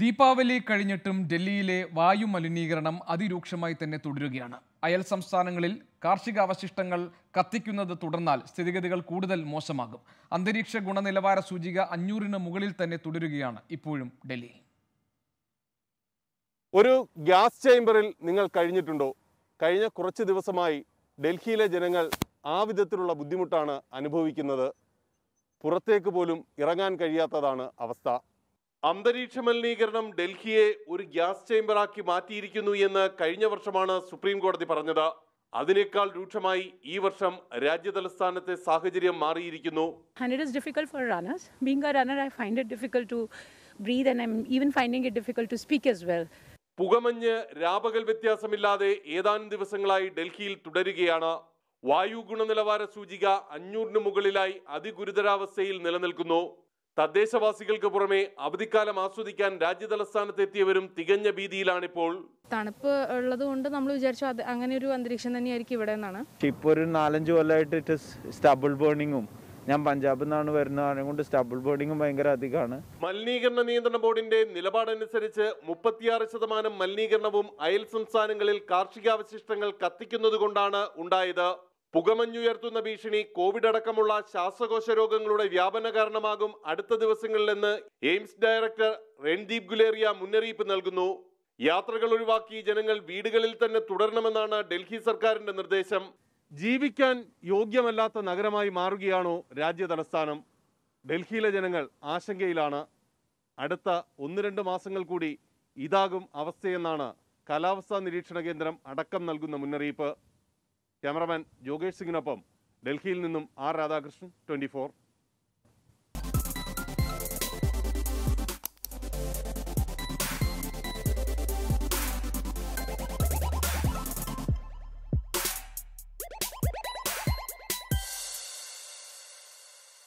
ദീപാവലി കഴിഞ്ഞിട്ടും ഡൽഹിയിലെ വായു മലിനീകരണം അതിരൂക്ഷമായി തന്നെ തുടരുകയാണ് അയൽ സംസ്ഥാനങ്ങളിൽ കാർഷിക അവശിഷ്ടങ്ങൾ കത്തിക്കുന്നത് തുടർന്നാൽ സ്ഥിതിഗതികൾ കൂടുതൽ മോശമാകും അന്തരീക്ഷ ഗുണനിലവാര സൂചിക അഞ്ഞൂറിന് മുകളിൽ തന്നെ തുടരുകയാണ് ഇപ്പോഴും ഡൽഹിയിൽ ഒരു ഗ്യാസ് ചേംബറിൽ നിങ്ങൾ കഴിഞ്ഞിട്ടുണ്ടോ കഴിഞ്ഞ കുറച്ച് ദിവസമായി ഡൽഹിയിലെ ജനങ്ങൾ ആ വിധത്തിലുള്ള ബുദ്ധിമുട്ടാണ് അനുഭവിക്കുന്നത് പുറത്തേക്ക് പോലും ഇറങ്ങാൻ കഴിയാത്തതാണ് അവസ്ഥ അന്തരീക്ഷ മലിനീകരണം ഡൽഹിയെ ഒരു ഗ്യാസ് ചേംബറാക്കി മാറ്റിയിരിക്കുന്നു എന്ന് കഴിഞ്ഞ വർഷമാണ് സുപ്രീം കോടതി പറഞ്ഞത് അതിനേക്കാൾ രൂക്ഷമായി ഈ വർഷം രാജ്യതലസ്ഥാനത്തെ സാഹചര്യം മാറിയിരിക്കുന്നു പുകമഞ്ഞ് രാപകൽ വ്യത്യാസമില്ലാതെ ഏതാനും ദിവസങ്ങളായി ഡൽഹിയിൽ തുടരുകയാണ് വായു ഗുണനിലവാര സൂചിക അഞ്ഞൂറിന് മുകളിലായി അതിഗുരുതരാവസ്ഥയിൽ നിലനിൽക്കുന്നു തദ്ദേശവാസികൾക്ക് പുറമെ അവധിക്കാലം ആസ്വദിക്കാൻ രാജ്യതലസ്ഥാനത്ത് എത്തിയവരും തികഞ്ഞ ഭീതിയിലാണിപ്പോൾ തണുപ്പ് ഉള്ളത് കൊണ്ട് നമ്മൾ വിചാരിച്ചു അത് അങ്ങനെ ഒരു അന്തരീക്ഷം തന്നെയായിരിക്കും ഇവിടെ നിന്നാണ് ഇപ്പോൾ ഒരു നാലഞ്ച് കൊല്ലമായിട്ട് ഇറ്റ് സ്റ്റബിൾ ബേണിങ്ങും ഞാൻ പഞ്ചാബിൽ നിന്നാണ് വരുന്നത് കൊണ്ട് സ്റ്റബിൾ ബേണിങ്ങും ഭയങ്കര അധികമാണ് മലിനീകരണ നിയന്ത്രണ ബോർഡിന്റെ നിലപാടനുസരിച്ച് മുപ്പത്തിയാറ് ശതമാനം മലിനീകരണവും അയൽ സംസ്ഥാനങ്ങളിൽ കാർഷികാവശിഷ്ടങ്ങൾ കത്തിക്കുന്നത് കൊണ്ടാണ് ഉണ്ടായത് പുകമഞ്ഞുയർത്തുന്ന ഭീഷണി കോവിഡ് അടക്കമുള്ള ശ്വാസകോശ രോഗങ്ങളുടെ വ്യാപന കാരണമാകും അടുത്ത ദിവസങ്ങളിലെന്ന് എയിംസ് ഡയറക്ടർ രൺദീപ് ഗുലേറിയ മുന്നറിയിപ്പ് നൽകുന്നു യാത്രകൾ ഒഴിവാക്കി ജനങ്ങൾ വീടുകളിൽ തന്നെ തുടരണമെന്നാണ് ഡൽഹി സർക്കാരിന്റെ നിർദ്ദേശം ജീവിക്കാൻ യോഗ്യമല്ലാത്ത നഗരമായി മാറുകയാണോ രാജ്യ തലസ്ഥാനം ഡൽഹിയിലെ ജനങ്ങൾ ആശങ്കയിലാണ് അടുത്ത ഒന്ന് രണ്ട് മാസങ്ങൾ കൂടി ഇതാകും അവസ്ഥയെന്നാണ് കാലാവസ്ഥാ നിരീക്ഷണ കേന്ദ്രം അടക്കം നൽകുന്ന മുന്നറിയിപ്പ് ക്യാമറമാൻ ജോഗേഷ് സിംഗിനൊപ്പം ഡൽഹിയിൽ നിന്നും ആർ രാധാകൃഷ്ണൻ ട്വൻറ്റി